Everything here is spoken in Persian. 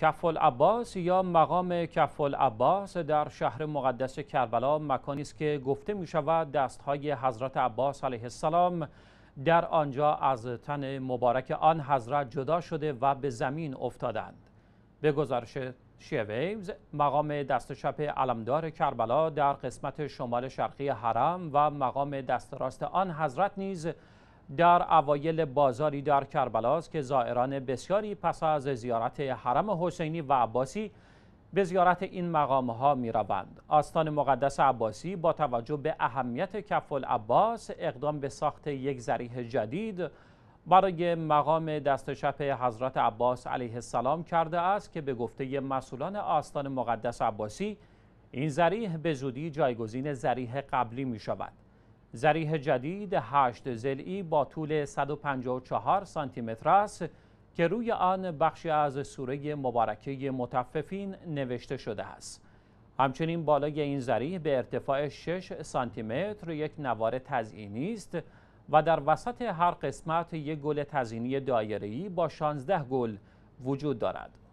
کفل عباس یا مقام کفل عباس در شهر مقدس کربلا مکانی است که گفته می شود های حضرت عباس علیه السلام در آنجا از تن مبارک آن حضرت جدا شده و به زمین افتادند به گزارش شیویز مقام دست چپ علمدار کربلا در قسمت شمال شرقی حرم و مقام دست راست آن حضرت نیز در اوایل بازاری در کربلا که زائران بسیاری پس از زیارت حرم حسینی و عباسی به زیارت این مقام ها می روند. آستان مقدس عباسی با توجه به اهمیت کف عباس اقدام به ساخت یک ذریح جدید برای مقام دست حضرت عباس علیه السلام کرده است که به گفته مسئولان آستان مقدس عباسی این ذریح به زودی جایگزین ذریح قبلی می شود. زریح جدید هشت زلی با طول 154 سانتی متر است که روی آن بخشی از سوره مبارکه متففین نوشته شده است. همچنین بالای این زریح به ارتفاع 6 سانتی متر یک نوار تزئینی است و در وسط هر قسمت یک گل تزئینی دایره‌ای با 16 گل وجود دارد.